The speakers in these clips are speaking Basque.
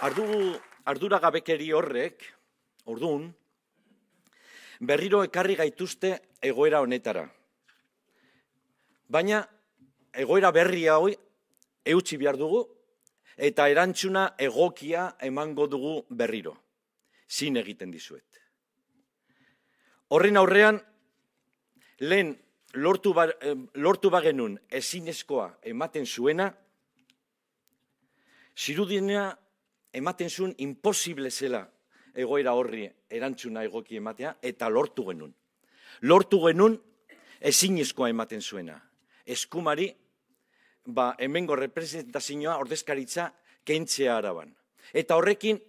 Ardu, ardura gabekeri horrek, ordun, berriro ekarri gaituzte egoera honetara. Baina, egoera berria hoi, eutxi behar dugu, eta erantzuna egokia emango dugu berriro. Zin egiten dizuet. Horren aurrean, lehen lortu, ba, eh, lortu bagenun ezinezkoa ematen zuena, zirudinea ematen zuen imposible zela egoera horri erantzuna egoki ematea, eta lortu genun. Lortu genun, ezin izkoa ematen zuena. Eskumari, ba, emengo representazioa ordezkaritza kentzea araban. Eta horrekin,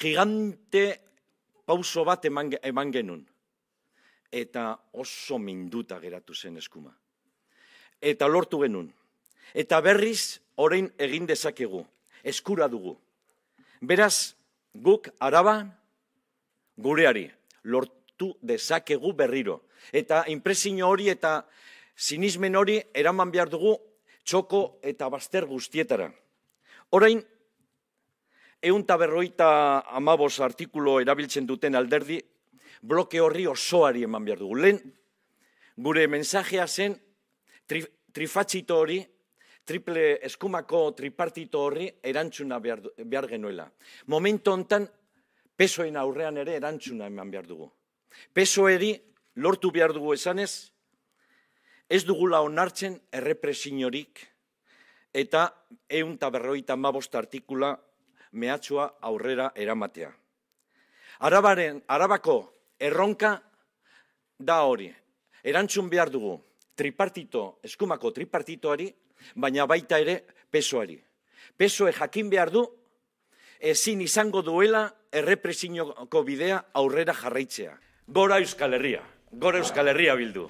gigante pauso bat eman, eman genun. Eta oso minduta geratu zen eskuma. Eta lortu genun. Eta berriz, orain egin dezakegu. Eskura dugu. Beraz, guk araba gureari, lortu dezakegu berriro. Eta inpresino hori eta sinismen hori eraman behar dugu txoko eta baster guztietara. Orain, eun taberroita amabos artikulo erabiltzen duten alderdi, bloke horri osoari eman behar dugu. Lehen, gure mensajea zen tri, trifatxito hori triple eskumako tripartito horri erantzuna behar, behar genuela. Momento honetan, pesoen aurrean ere erantzuna eman behar dugu. Pesoeri lortu behar dugu esanez, ez dugula onartzen errepresiniorik eta egun taberroita mabost artikula mehatxua aurrera eramatea. Arabaren, arabako erronka da hori. Erantzun behar dugu, tripartito, eskumako tripartitoari, baina baita ere pesoari. Pesoe jakin behar du, ezin izango duela errepresinoko bidea aurrera jarraitzea. Gora Euskal Herria, gora Euskal Herria bildu.